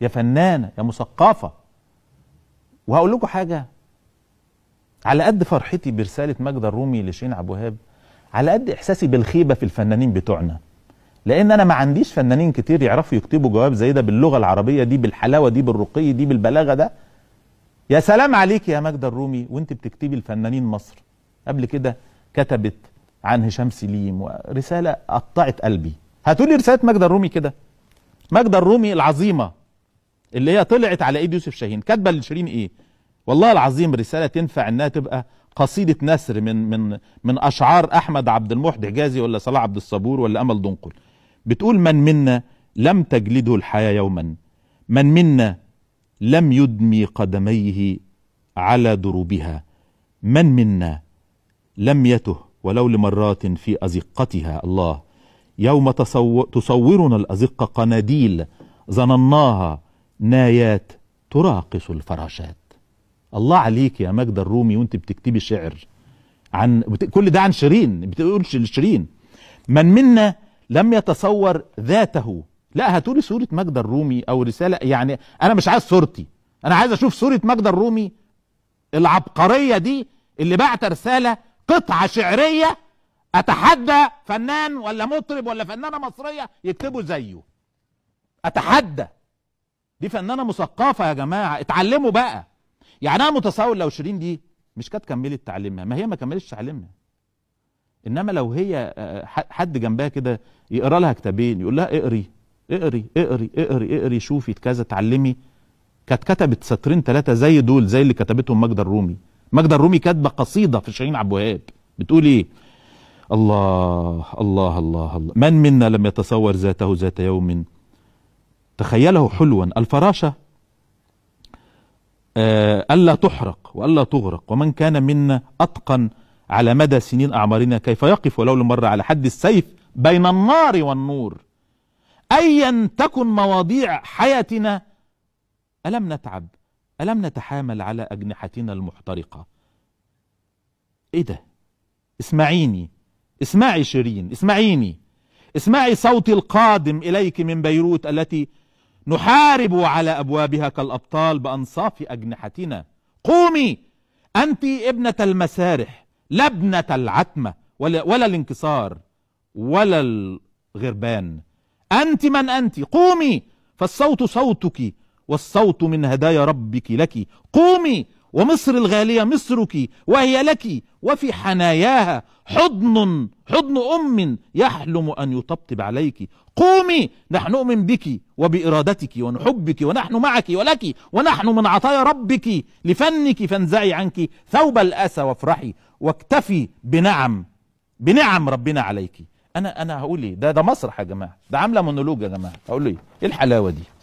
يا فنانه يا مثقفه وهقول لكم حاجه على قد فرحتي برساله ماجدة الرومي لشين عبد الوهاب على قد احساسي بالخيبه في الفنانين بتوعنا لان انا ما عنديش فنانين كتير يعرفوا يكتبوا جواب زي ده باللغه العربيه دي بالحلاوه دي بالرقي دي بالبلاغه ده يا سلام عليك يا ماجدة الرومي وانت بتكتبي لفنانين مصر قبل كده كتبت عن هشام سليم ورساله قطعت قلبي هاتولي رساله ماجدة الرومي كده ماجدة الرومي العظيمه اللي هي طلعت على ايد يوسف شاهين كاتبه لشيرين ايه والله العظيم رساله تنفع انها تبقى قصيده نسر من من من اشعار احمد عبد المحد حجازي ولا صلاح عبد الصبور ولا امل دنقل بتقول من منا لم تجلده الحياه يوما من منا لم يدمي قدميه على دروبها من منا لم يته ولو لمرات في ازقتها الله يوم تصورنا الازقه قناديل ظنناها نايات تراقص الفراشات الله عليك يا ماجدة الرومي وانت بتكتبي شعر عن كل ده عن شيرين بتقولش لشيرين من منا لم يتصور ذاته لا هاتولي صورة ماجدة الرومي او رسالة يعني انا مش عايز صورتي انا عايز اشوف صورة ماجدة الرومي العبقرية دي اللي بعت رسالة قطعة شعرية اتحدى فنان ولا مطرب ولا فنانة مصرية يكتبوا زيه اتحدى دي فنانه مثقفه يا جماعه اتعلموا بقى يعني انا متصور لو شيرين دي مش كانت كملت تعليمها ما هي ما كملتش تعليمها انما لو هي آه، حد جنبها كده يقرا لها كتابين يقول لها اقري اقري اقري اقري اقري شوفي كذا اتعلمي كانت كتبت سطرين ثلاثه زي دول زي اللي كتبتهم ماجده الرومي ماجده الرومي كاتبه قصيده في شيرين عبد الوهاب بتقول ايه الله الله الله الله من منا لم يتصور ذاته ذات يوم تخيله حلوا الفراشة آه، ألا تحرق وألا تغرق ومن كان منا أتقن على مدى سنين أعمارنا كيف يقف ولو لمرة على حد السيف بين النار والنور أيا تكن مواضيع حياتنا ألم نتعب ألم نتحامل على أجنحتنا المحترقة إيه ده اسمعيني اسمعي شيرين اسمعيني اسمعي صوتي القادم إليك من بيروت التي نحارب على أبوابها كالأبطال بأنصاف أجنحتنا قومي أنت ابنة المسارح لا ابنة العتمة ولا, ولا الانكسار ولا الغربان أنت من أنت قومي فالصوت صوتك والصوت من هدايا ربك لك قومي ومصر الغالية مصرك وهي لك وفي حناياها حضن حضن أم يحلم أن يطبطب عليك قومي نحن نؤمن بك وبإرادتك ونحبك ونحن معك ولك ونحن من عطايا ربك لفنك فانزعي عنك ثوب الأسى وافرحي واكتفي بنعم بنعم ربنا عليك أنا أنا هقول إيه ده ده مسرح يا جماعة ده عاملة مونولوج يا جماعة هقول إيه إيه الحلاوة دي